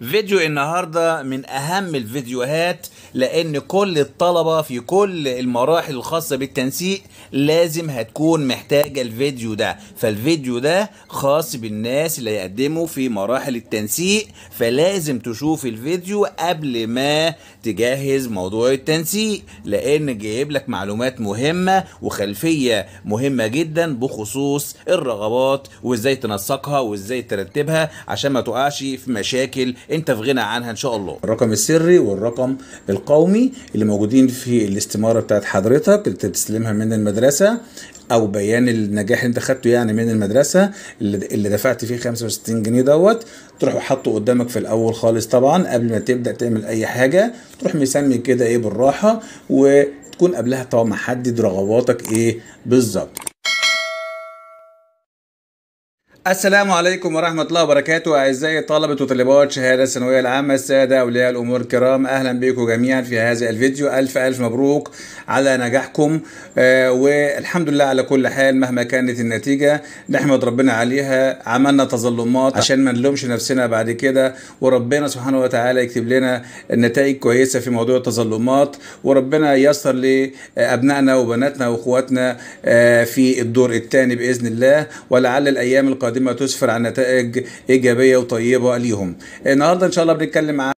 فيديو النهاردة من أهم الفيديوهات لأن كل الطلبة في كل المراحل الخاصة بالتنسيق لازم هتكون محتاجة الفيديو ده فالفيديو ده خاص بالناس اللي هيقدموا في مراحل التنسيق فلازم تشوف الفيديو قبل ما تجهز موضوع التنسيق لأن جايب لك معلومات مهمة وخلفية مهمة جدا بخصوص الرغبات وإزاي تنسقها وإزاي ترتبها عشان ما تقعش في مشاكل انت في غنى عنها ان شاء الله الرقم السري والرقم القومي اللي موجودين في الاستماره بتاعت حضرتك اللي تستلمها من المدرسه او بيان النجاح اللي انت خدته يعني من المدرسه اللي دفعت فيه 65 جنيه دوت تروح حاطه قدامك في الاول خالص طبعا قبل ما تبدا تعمل اي حاجه تروح مسمي كده ايه بالراحه وتكون قبلها طبعا محدد رغباتك ايه بالظبط السلام عليكم ورحمة الله وبركاته أعزائي طلبة وطالبات شهادة الثانوية العامة السادة أولياء الأمور الكرام أهلا بكم جميعا في هذا الفيديو ألف ألف مبروك على نجاحكم آه والحمد لله على كل حال مهما كانت النتيجة نحمد ربنا عليها عملنا تظلمات آه. عشان ما نلومش نفسنا بعد كده وربنا سبحانه وتعالى يكتب لنا نتائج كويسة في موضوع التظلمات وربنا ييسر لأبنائنا وبناتنا وإخواتنا آه في الدور الثاني بإذن الله ولعل الأيام القادمة القادمه ما تسفر عن نتائج ايجابيه وطيبه ليهم النهارده ان شاء الله بنتكلم عن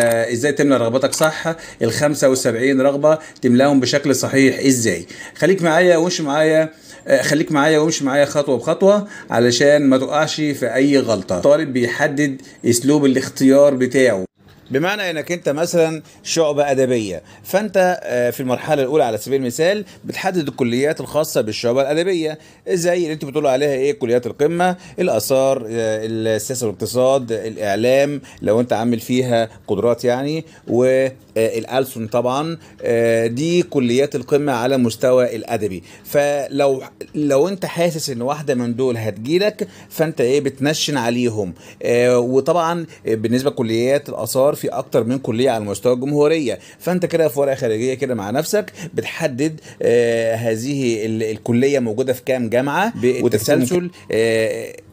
آه، ازاي تملى رغباتك صح ال 75 رغبه تملاهم بشكل صحيح ازاي خليك معايا وامشي معايا آه، خليك معايا وامشي معايا خطوه بخطوه علشان ما تقعش في اي غلطه الطالب بيحدد اسلوب الاختيار بتاعه بمعنى انك انت مثلا شعبه ادبيه فانت آه، في المرحله الاولى على سبيل المثال بتحدد الكليات الخاصه بالشعبه الادبيه زي اللي انت بتقول عليها ايه كليات القمه الاثار آه، السياسه والاقتصاد الاعلام لو انت عامل فيها قدرات يعني و آه، الألسن طبعا آه، دي كليات القمة على مستوى الأدبي فلو لو أنت حاسس إن واحدة من دول هتجيلك فأنت إيه بتنشن عليهم آه، وطبعا بالنسبة لكليات الآثار في أكتر من كلية على مستوى الجمهورية فأنت كده في ورقة خارجية كده مع نفسك بتحدد هذه الكلية موجودة في كام جامعة والتسلسل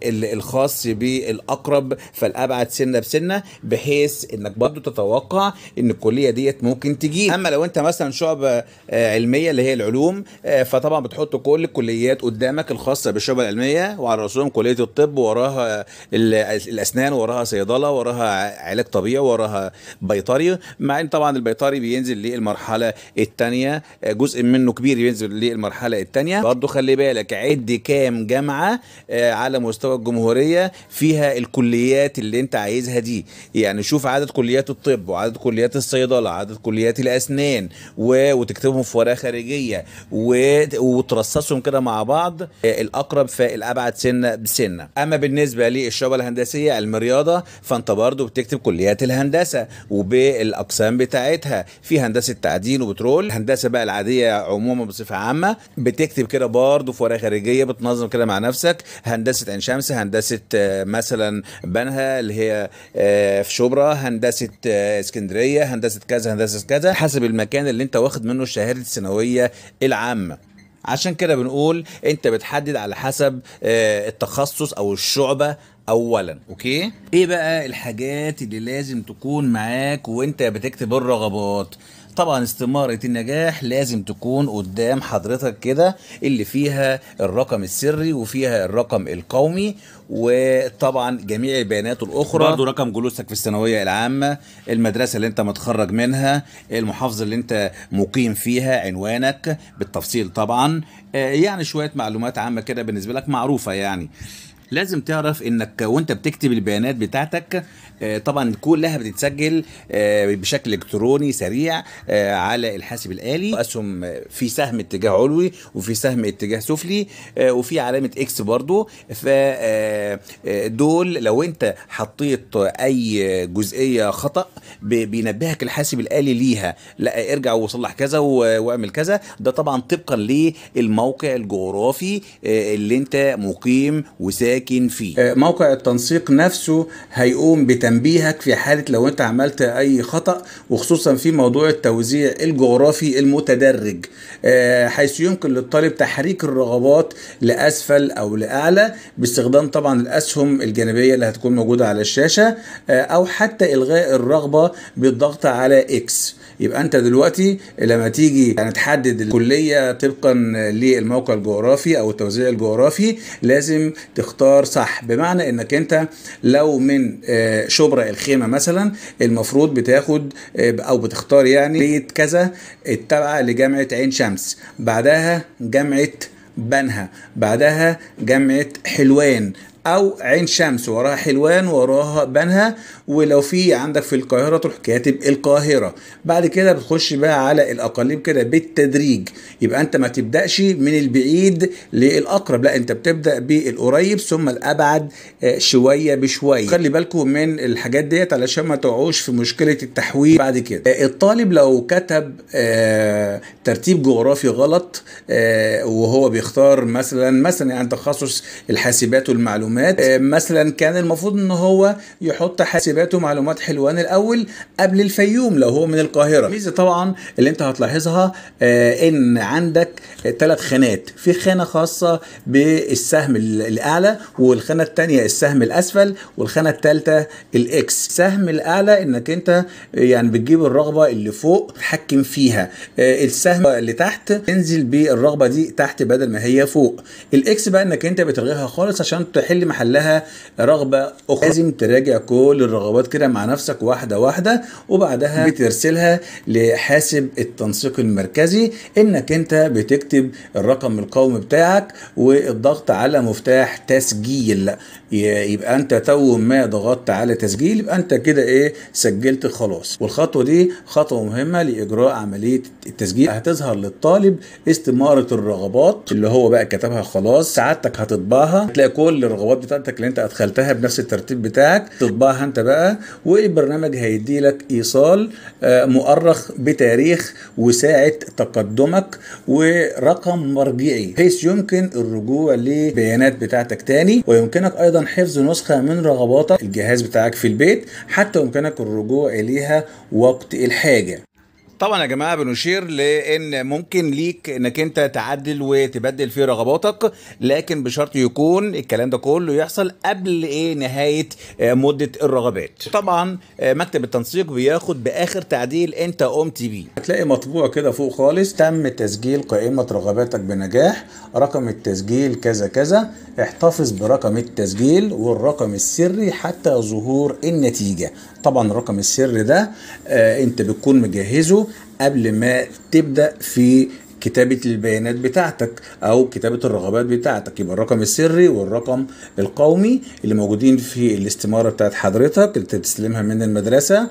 الخاص بالأقرب فالأبعد سنة بسنة بحيث إنك برضو تتوقع إن الكلية ديت ممكن تجيب اما لو انت مثلا شعب آه، علميه اللي هي العلوم آه، فطبعا بتحط كل الكليات قدامك الخاصه بالشعب العلميه وعلى راسهم كليه الطب وراها الاسنان وراها صيدله وراها علاج طبيعي وراها بيطري مع ان طبعا البيطري بينزل للمرحله الثانيه آه، جزء منه كبير بينزل للمرحله الثانيه برضه خلي بالك عد كام جامعه على مستوى الجمهوريه فيها الكليات اللي انت عايزها دي يعني شوف عدد كليات الطب وعدد كليات الصيدله الصيدله عدد كليات الاسنان و... وتكتبهم في ورقه خارجيه و... وترصصهم كده مع بعض الاقرب فالابعد سنه بسنه اما بالنسبه للشعبه الهندسيه المرياضه فانت برضو بتكتب كليات الهندسه وبالاقسام بتاعتها في هندسه تعدين وبترول الهندسه بقى العاديه عموما بصفه عامه بتكتب كده برضو في ورقه خارجيه بتنظم كده مع نفسك هندسه عين شمس هندسه آه، مثلا بنها اللي هي آه، في شبرا هندسه آه، اسكندريه هندسه كذا هندسه كذا حسب المكان اللي انت واخد منه الشهاده الثانويه العامه عشان كده بنقول انت بتحدد على حسب آه، التخصص او الشعبه اولا اوكي ايه بقى الحاجات اللي لازم تكون معاك وانت بتكتب الرغبات طبعا استمارة النجاح لازم تكون قدام حضرتك كده اللي فيها الرقم السري وفيها الرقم القومي وطبعا جميع البيانات الاخرى برضه رقم جلوسك في الثانويه العامه المدرسه اللي انت متخرج منها المحافظه اللي انت مقيم فيها عنوانك بالتفصيل طبعا آه، يعني شويه معلومات عامه كده بالنسبه لك معروفه يعني لازم تعرف انك وانت بتكتب البيانات بتاعتك آه، طبعا كلها بتتسجل آه، بشكل الكتروني سريع آه، على الحاسب الالي اسهم في سهم اتجاه علوي وفي سهم اتجاه سفلي وفي علامه اكس برضو فدول لو انت حطيت اي جزئيه خطا بينبهك الحاسب الالي ليها لا ارجع وصلح كذا واعمل كذا ده طبعا طبقا للموقع الجغرافي اللي انت مقيم وساكن ساكن فيه آه، موقع التنسيق نفسه هيقوم بتنبيهك في حالة لو انت عملت اي خطأ وخصوصا في موضوع التوزيع الجغرافي المتدرج آه، حيث يمكن للطالب تحريك الرغبات لأسفل أو لأعلى باستخدام طبعا الأسهم الجانبية اللي هتكون موجودة على الشاشة آه، أو حتى إلغاء الرغبة بالضغط على إكس يبقى أنت دلوقتي لما تيجي يعني تحدد الكلية طبقا للموقع الجغرافي أو التوزيع الجغرافي لازم تختار مقدار صح بمعنى انك انت لو من آه، شبرا الخيمه مثلا المفروض بتاخد آه، او بتختار يعني بيت كذا التابعه لجامعه عين شمس بعدها جامعه بنها بعدها جامعة حلوان او عين شمس وراها حلوان وراها بنها ولو في عندك في القاهره تروح كاتب القاهره بعد كده بتخش بقى على الاقاليم كده بالتدريج يبقى انت ما تبداش من البعيد للاقرب لا انت بتبدا بالقريب ثم الابعد آه، شويه بشويه خلي بالكم من الحاجات ديت علشان ما تقعوش في مشكله التحويل بعد كده آه، الطالب لو كتب آه، ترتيب جغرافي غلط وهو بيختار مثلا مثلا يعني تخصص الحاسبات والمعلومات المعلومات آه، مثلا كان المفروض ان هو يحط حاسبات ومعلومات حلوان الاول قبل الفيوم لو هو من القاهره ميزه طبعا اللي انت هتلاحظها آه، ان عندك ثلاث خانات في خانه خاصه بالسهم الاعلى والخانه الثانيه السهم الاسفل والخانه الثالثه الاكس السهم الاعلى انك انت يعني بتجيب الرغبه اللي فوق تحكم فيها آه، السهم اللي تحت تنزل بالرغبه دي تحت بدل ما هي فوق الاكس بقى انك انت بتلغيها خالص عشان تحل محلها رغبه اخرى لازم تراجع كل الرغبات كده مع نفسك واحده واحده وبعدها بترسلها لحاسب التنسيق المركزي انك انت بتكتب الرقم القومي بتاعك والضغط على مفتاح تسجيل يبقى انت تو ما ضغطت على تسجيل يبقى انت كده ايه سجلت خلاص والخطوه دي خطوه مهمه لاجراء عمليه التسجيل هتظهر للطالب استماره الرغبات اللي هو بقى كتبها خلاص سعادتك هتطبعها هتلاقي كل الرغبات الخطوات بتاعتك اللي انت ادخلتها بنفس الترتيب بتاعك تطبعها انت بقى والبرنامج هيدي لك ايصال آه، مؤرخ بتاريخ وساعه تقدمك ورقم مرجعي بحيث يمكن الرجوع للبيانات بتاعتك تاني ويمكنك ايضا حفظ نسخه من رغباتك الجهاز بتاعك في البيت حتى يمكنك الرجوع اليها وقت الحاجه طبعا يا جماعه بنشير لان ممكن ليك انك انت تعدل وتبدل في رغباتك لكن بشرط يكون الكلام ده كله يحصل قبل ايه نهايه آه، مده الرغبات طبعا آه، مكتب التنسيق بياخد باخر تعديل انت قمت بيه هتلاقي مطبوع كده فوق خالص تم تسجيل قائمه رغباتك بنجاح رقم التسجيل كذا كذا احتفظ برقم التسجيل والرقم السري حتى ظهور النتيجه طبعا الرقم السري ده آه، انت بتكون مجهزه قبل ما تبدا في كتابة البيانات بتاعتك أو كتابة الرغبات بتاعتك يبقى الرقم السري والرقم القومي اللي موجودين في الاستمارة بتاعت حضرتك اللي تستلمها من المدرسة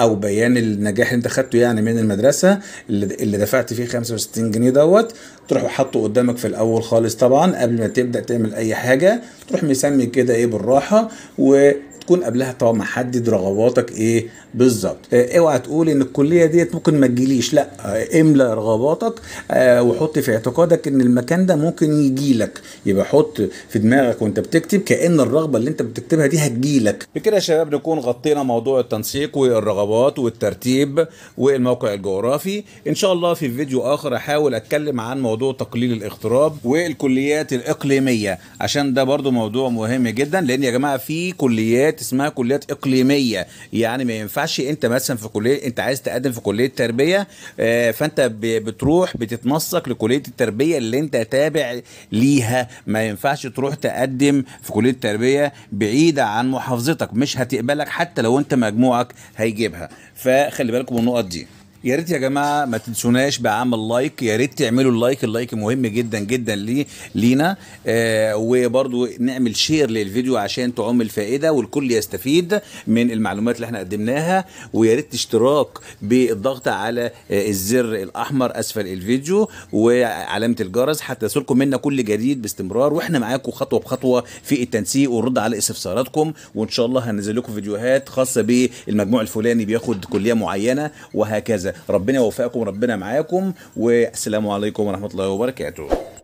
او بيان النجاح اللي انت خدته يعني من المدرسه اللي دفعت فيه 65 جنيه دوت تروح حاطه قدامك في الاول خالص طبعا قبل ما تبدا تعمل اي حاجه تروح مسمي كده ايه بالراحه و تكون قبلها طبعا محدد رغباتك ايه بالظبط آه، اوعى تقول ان الكليه ديت ممكن ما تجيليش لا آه، املى رغباتك آه، وحط في اعتقادك ان المكان ده ممكن يجيلك يبقى حط في دماغك وانت بتكتب كان الرغبه اللي انت بتكتبها دي هتجيلك بكده يا شباب نكون غطينا موضوع التنسيق والرغبات والترتيب والموقع الجغرافي ان شاء الله في فيديو اخر احاول اتكلم عن موضوع تقليل الاغتراب والكليات الاقليميه عشان ده برضو موضوع مهم جدا لان يا جماعه في كليات كليات اسمها كليات اقليميه يعني ما ينفعش انت مثلا في كليه انت عايز تقدم في كليه تربيه آه، فانت بتروح بتتنسق لكليه التربيه اللي انت تابع ليها ما ينفعش تروح تقدم في كليه تربيه بعيده عن محافظتك مش هتقبلك حتى لو انت مجموعك هيجيبها فخلي بالكم من النقط دي يا ريت يا جماعه ما تنسوناش بعمل لايك يا ريت تعملوا اللايك اللايك مهم جدا جدا لي لينا آه وبرضو نعمل شير للفيديو عشان تعم الفائده والكل يستفيد من المعلومات اللي احنا قدمناها ويا ريت اشتراك بالضغط على آه الزر الاحمر اسفل الفيديو وعلامه الجرس حتى يصلكم منا كل جديد باستمرار واحنا معاكم خطوه بخطوه في التنسيق والرد على استفساراتكم وان شاء الله هننزل لكم فيديوهات خاصه بالمجموع الفلاني بياخد كليه معينه وهكذا ربنا يوفقكم ربنا معاكم والسلام عليكم ورحمه الله وبركاته